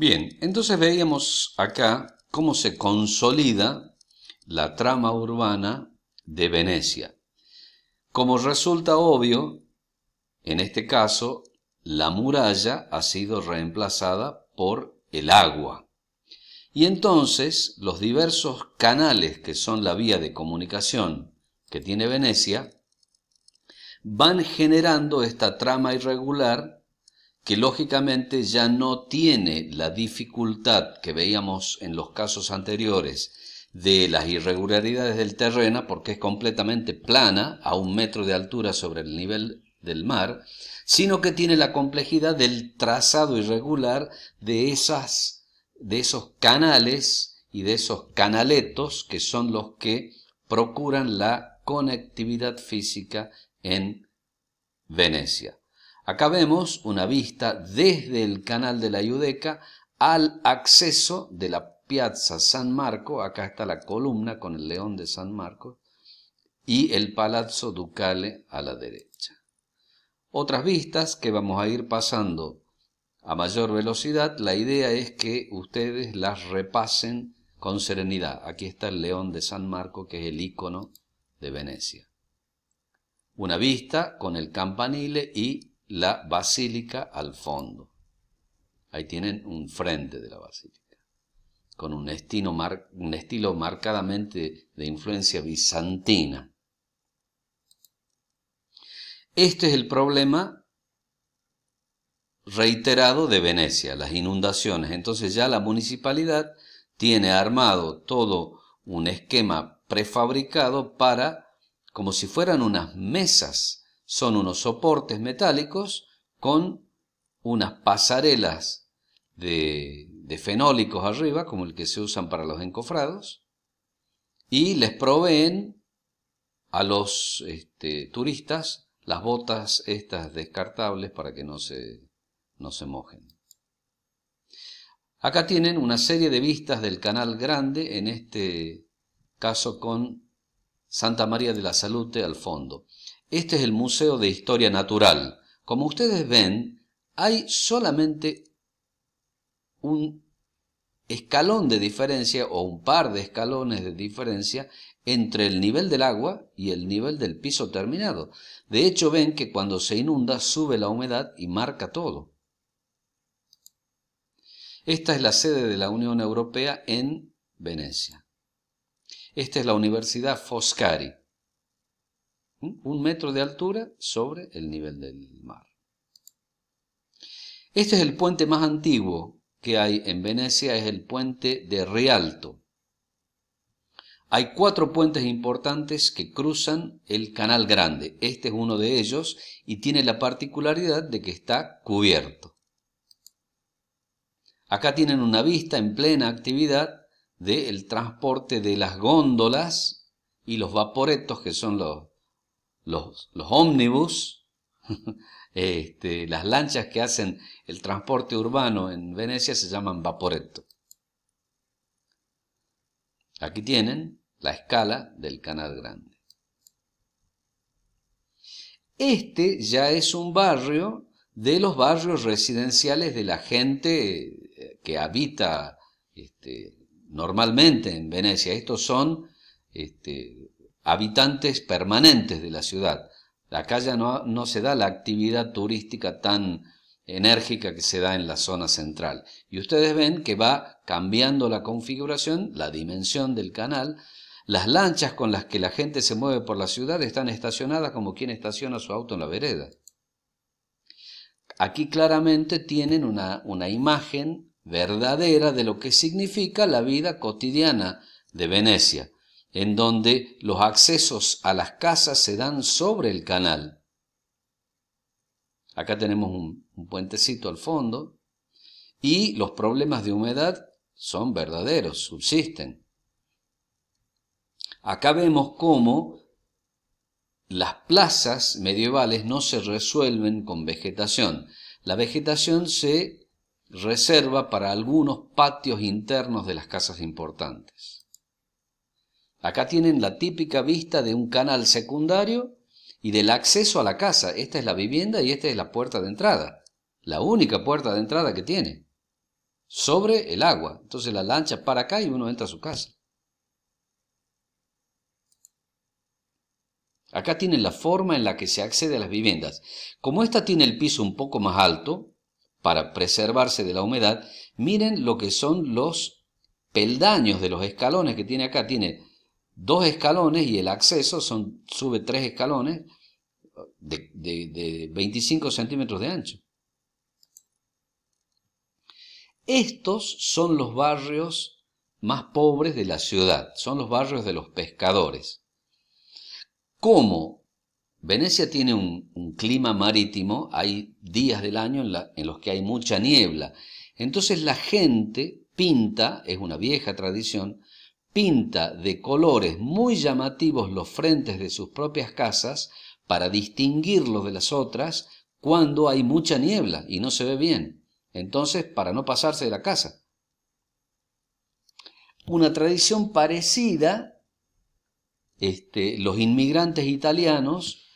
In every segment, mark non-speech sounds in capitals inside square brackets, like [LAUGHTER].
Bien, entonces veíamos acá cómo se consolida la trama urbana de Venecia. Como resulta obvio, en este caso, la muralla ha sido reemplazada por el agua. Y entonces los diversos canales que son la vía de comunicación que tiene Venecia van generando esta trama irregular que lógicamente ya no tiene la dificultad que veíamos en los casos anteriores de las irregularidades del terreno porque es completamente plana a un metro de altura sobre el nivel del mar, sino que tiene la complejidad del trazado irregular de, de esos canales y de esos canaletos que son los que procuran la conectividad física en Venecia. Acá vemos una vista desde el canal de la Iudeca al acceso de la Piazza San Marco, acá está la columna con el león de San Marco, y el Palazzo Ducale a la derecha. Otras vistas que vamos a ir pasando a mayor velocidad, la idea es que ustedes las repasen con serenidad. Aquí está el león de San Marco, que es el icono de Venecia. Una vista con el campanile y la basílica al fondo. Ahí tienen un frente de la basílica, con un estilo, un estilo marcadamente de influencia bizantina. Este es el problema reiterado de Venecia, las inundaciones. Entonces ya la municipalidad tiene armado todo un esquema prefabricado para, como si fueran unas mesas son unos soportes metálicos con unas pasarelas de, fenólicos arriba, como el que se usan para los encofrados, y les proveen a los este, turistas las botas estas descartables para que no se, no se mojen. Acá tienen una serie de vistas del canal grande, en este caso con Santa María de la Salute al fondo. Este es el Museo de Historia Natural. Como ustedes ven, hay solamente un escalón de diferencia o un par de escalones de diferencia entre el nivel del agua y el nivel del piso terminado. De hecho, ven que cuando se inunda sube la humedad y marca todo. Esta es la sede de la Unión Europea en Venecia. Esta es la Universidad Foscari un metro de altura sobre el nivel del mar. Este es el puente más antiguo que hay en Venecia, es el puente de Rialto. Hay cuatro puentes importantes que cruzan el Canal Grande. Este es uno de ellos y tiene la particularidad de que está cubierto. Acá tienen una vista en plena actividad del transporte de las góndolas y los vaporetos, que son los, los, ómnibus, [LAUGHS] este, las lanchas que hacen el transporte urbano en Venecia se llaman vaporetto. Aquí tienen la escala del Canal Grande. Este ya es un barrio de los barrios residenciales de la gente eh, que habita este, normalmente en Venecia. Estos son este, habitantes permanentes de la ciudad. la calle no, se da la actividad turística tan enérgica que se da en la zona central. Y ustedes ven que va cambiando la configuración, la dimensión del canal. Las lanchas con las que la gente se mueve por la ciudad están estacionadas como quien estaciona su auto en la vereda. Aquí claramente tienen una imagen verdadera de lo que significa la vida cotidiana de Venecia en donde los accesos a las casas se dan sobre el canal. Acá tenemos un, puentecito al fondo y los problemas de humedad son verdaderos, subsisten. Acá vemos cómo las plazas medievales no se resuelven con vegetación. La vegetación se reserva para algunos patios internos de las casas importantes. Acá tienen la típica vista de un canal secundario y del acceso a la casa. Esta es la vivienda y esta es la puerta de entrada. La única puerta de entrada que tiene. Sobre el agua. Entonces la lancha para acá y uno entra a su casa. Acá tienen la forma en la que se accede a las viviendas. Como esta tiene el piso un poco más alto, para preservarse de la humedad, miren lo que son los peldaños de los escalones que tiene acá. Tiene dos escalones y el acceso son, sube tres escalones de, 25 centímetros de ancho. Estos son los barrios más pobres de la ciudad, son los barrios de los pescadores. Como Venecia tiene un, clima marítimo, hay días del año en los que hay mucha niebla, entonces la gente pinta, es una vieja tradición, pinta de colores muy llamativos los frentes de sus propias casas para distinguirlos de las otras cuando hay mucha niebla y no se ve bien. Entonces, para no pasarse de la casa. Una tradición parecida, este, los inmigrantes italianos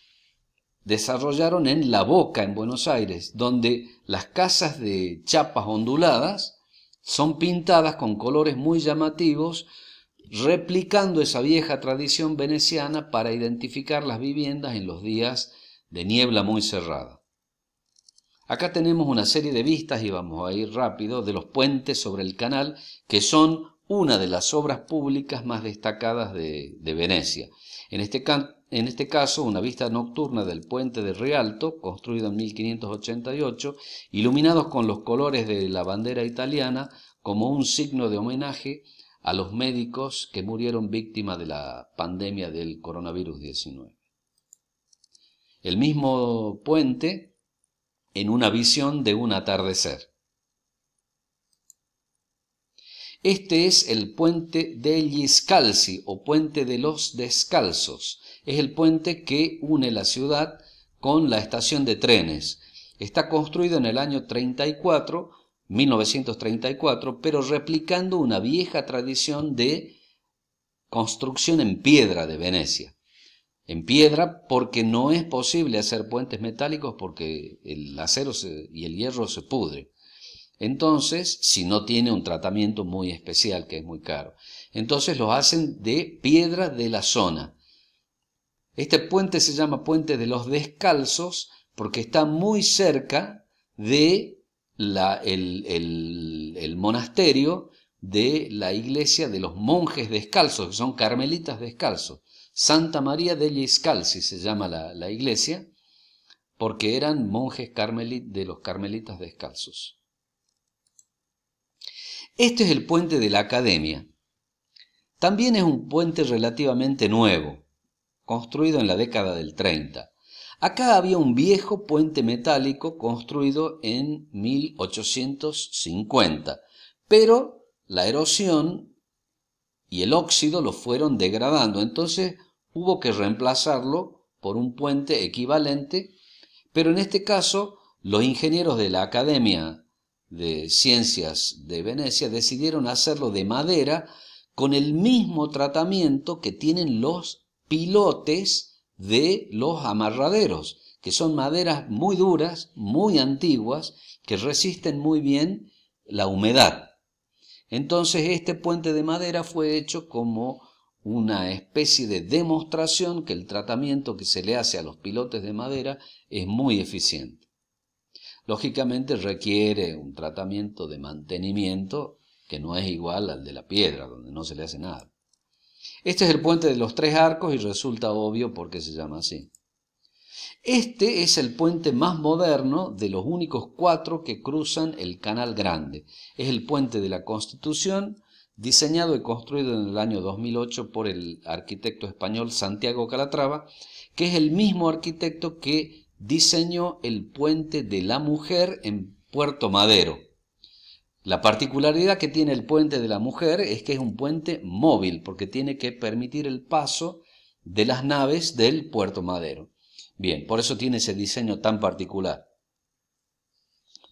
desarrollaron en La Boca, en Buenos Aires, donde las casas de chapas onduladas son pintadas con colores muy llamativos replicando esa vieja tradición veneciana para identificar las viviendas en los días de niebla muy cerrada. Acá tenemos una serie de vistas y vamos a ir rápido de los puentes sobre el canal que son una de las obras públicas más destacadas de, Venecia. En este, en este caso, una vista nocturna del puente de Rialto, construido en 1588, iluminados con los colores de la bandera italiana como un signo de homenaje a los médicos que murieron víctimas de la pandemia del coronavirus 19. El mismo puente en una visión de un atardecer. Este es el puente de Scalzi o puente de los descalzos. Es el puente que une la ciudad con la estación de trenes. Está construido en el año 34 1934, pero replicando una vieja tradición de construcción en piedra de Venecia. En piedra porque no es posible hacer puentes metálicos porque el acero y el hierro se pudre. Entonces, si no tiene un tratamiento muy especial que es muy caro. Entonces lo hacen de piedra de la zona. Este puente se llama Puente de los Descalzos porque está muy cerca de el, monasterio de la iglesia de los monjes descalzos, que son carmelitas descalzos. Santa María degli Scalzi se llama la, iglesia, porque eran monjes carmelitas de los carmelitas descalzos. Este es el puente de la Academia. También es un puente relativamente nuevo, construido en la década del 30. Acá había un viejo puente metálico construido en 1850, pero la erosión y el óxido lo fueron degradando, entonces hubo que reemplazarlo por un puente equivalente, pero en este caso los ingenieros de la Academia de Ciencias de Venecia decidieron hacerlo de madera con el mismo tratamiento que tienen los pilotes de los amarraderos, que son maderas muy duras, muy antiguas, que resisten muy bien la humedad. Entonces este puente de madera fue hecho como una especie de demostración que el tratamiento que se le hace a los pilotes de madera es muy eficiente. Lógicamente requiere un tratamiento de mantenimiento que no es igual al de la piedra, donde no se le hace nada. Este es el puente de los tres arcos y resulta obvio por qué se llama así. Este es el puente más moderno de los únicos cuatro que cruzan el Canal Grande. Es el puente de la Constitución, diseñado y construido en el año 2008 por el arquitecto español Santiago Calatrava, que es el mismo arquitecto que diseñó el puente de la mujer en Puerto Madero. La particularidad que tiene el puente de la mujer es que es un puente móvil, porque tiene que permitir el paso de las naves del puerto madero. Bien, por eso tiene ese diseño tan particular.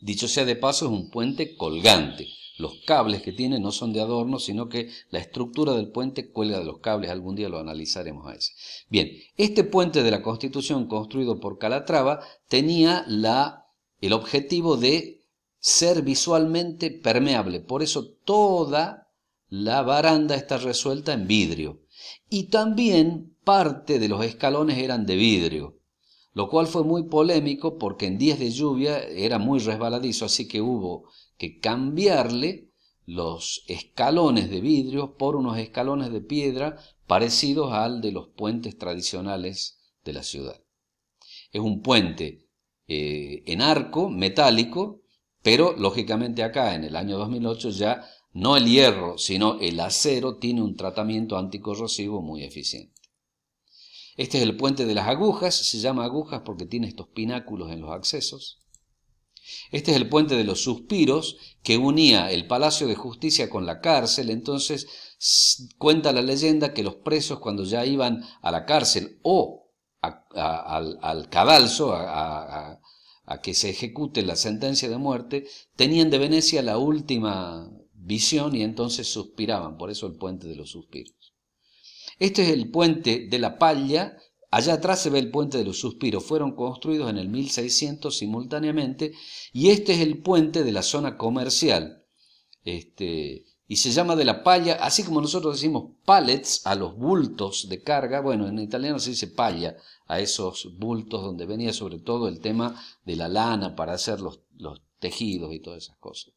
Dicho sea de paso, es un puente colgante. Los cables que tiene no son de adorno, sino que la estructura del puente cuelga de los cables. Algún día lo analizaremos a ese. Bien, este puente de la Constitución construido por Calatrava tenía la, el objetivo de ser visualmente permeable. Por eso toda la baranda está resuelta en vidrio. Y también parte de los escalones eran de vidrio, lo cual fue muy polémico porque en días de lluvia era muy resbaladizo, así que hubo que cambiarle los escalones de vidrio por unos escalones de piedra parecidos al de los puentes tradicionales de la ciudad. Es un puente eh, en arco metálico pero, lógicamente, acá en el año 2008 ya no el hierro, sino el acero tiene un tratamiento anticorrosivo muy eficiente. Este es el puente de las agujas, se llama agujas porque tiene estos pináculos en los accesos. Este es el puente de los suspiros que unía el Palacio de Justicia con la cárcel, entonces cuenta la leyenda que los presos cuando ya iban a la cárcel o al, al, cadalso, a, a que se ejecute la sentencia de muerte, tenían de Venecia la última visión y entonces suspiraban, por eso el puente de los suspiros. Este es el puente de la Palla, allá atrás se ve el puente de los suspiros, fueron construidos en el 1600 simultáneamente y este es el puente de la zona comercial. Este, y se llama de la palla, así como nosotros decimos pallets a los bultos de carga, bueno, en italiano se dice palla a esos bultos donde venía sobre todo el tema de la lana para hacer los, los tejidos y todas esas cosas.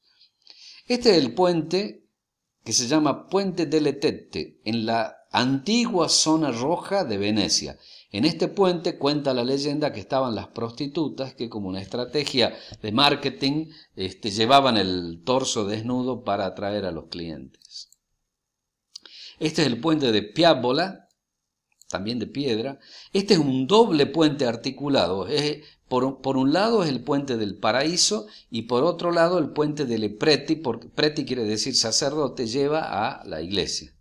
Este es el puente que se llama Puente delle Tette, en la antigua zona roja de Venecia. En este puente cuenta la leyenda que estaban las prostitutas que como una estrategia de marketing este, llevaban el torso desnudo para atraer a los clientes. Este es el puente de Piábola, también de piedra. Este es un doble puente articulado. por, un lado es el puente del paraíso y por otro lado el puente del Lepreti, porque preti quiere decir sacerdote, lleva a la iglesia.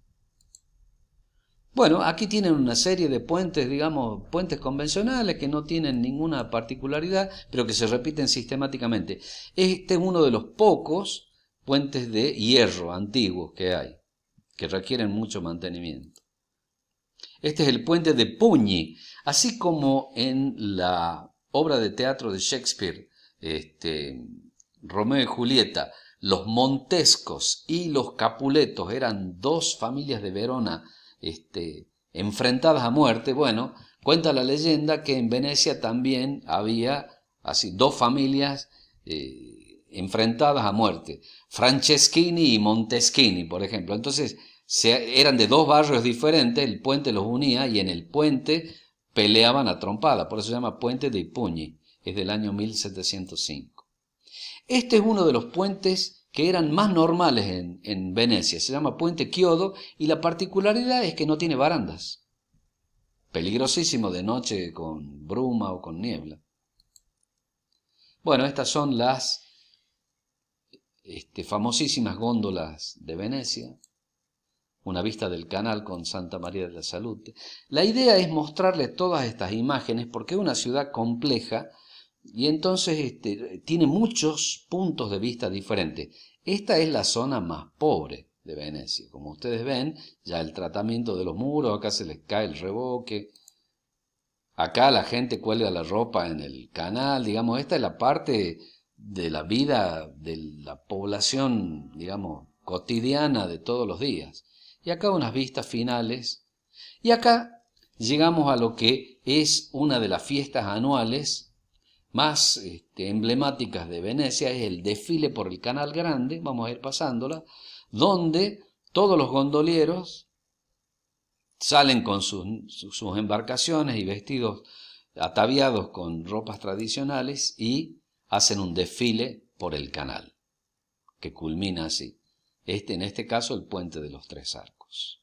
Bueno, aquí tienen una serie de puentes, digamos, puentes convencionales que no tienen ninguna particularidad, pero que se repiten sistemáticamente. Este es uno de los pocos puentes de hierro antiguos que hay, que requieren mucho mantenimiento. Este es el puente de Puñi. así como en la obra de teatro de Shakespeare, este, Romeo y Julieta, los Montescos y los Capuletos eran dos familias de Verona este, enfrentadas a muerte, bueno, cuenta la leyenda que en Venecia también había así, dos familias eh, enfrentadas a muerte, Franceschini y Monteschini, por ejemplo. Entonces, eran de dos barrios diferentes, el puente los unía y en el puente peleaban a trompada, por eso se llama Puente de Ipuñi, es del año 1705. Este es uno de los puentes que eran más normales en, Venecia. Se llama Puente Kiodo y la particularidad es que no tiene barandas. Peligrosísimo de noche con bruma o con niebla. Bueno, estas son las este, famosísimas góndolas de Venecia. Una vista del canal con Santa María de la Salud. La idea es mostrarles todas estas imágenes porque es una ciudad compleja y entonces este, tiene muchos puntos de vista diferentes. Esta es la zona más pobre de Venecia. Como ustedes ven, ya el tratamiento de los muros, acá se les cae el reboque. Acá la gente cuelga la ropa en el canal, digamos, esta es la parte de la vida de la población, digamos, cotidiana de todos los días. Y acá unas vistas finales. Y acá llegamos a lo que es una de las fiestas anuales más este, emblemáticas de Venecia es el desfile por el Canal Grande, vamos a ir pasándola, donde todos los gondolieros salen con sus, sus embarcaciones y vestidos ataviados con ropas tradicionales y hacen un desfile por el canal, que culmina así. Este, en este caso, el puente de los tres arcos.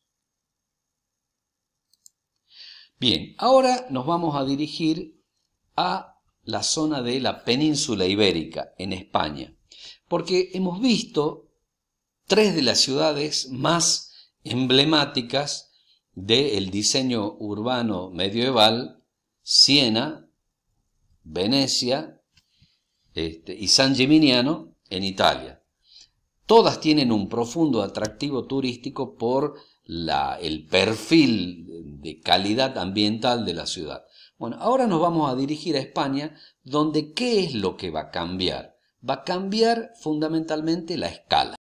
Bien, ahora nos vamos a dirigir a la zona de la península ibérica, en España, porque hemos visto tres de las ciudades más emblemáticas del diseño urbano medieval, Siena, Venecia este, y San Geminiano en Italia. Todas tienen un profundo atractivo turístico por el perfil de calidad ambiental de la ciudad. Bueno, ahora nos vamos a dirigir a España, donde ¿qué es lo que va a cambiar? Va a cambiar fundamentalmente la escala.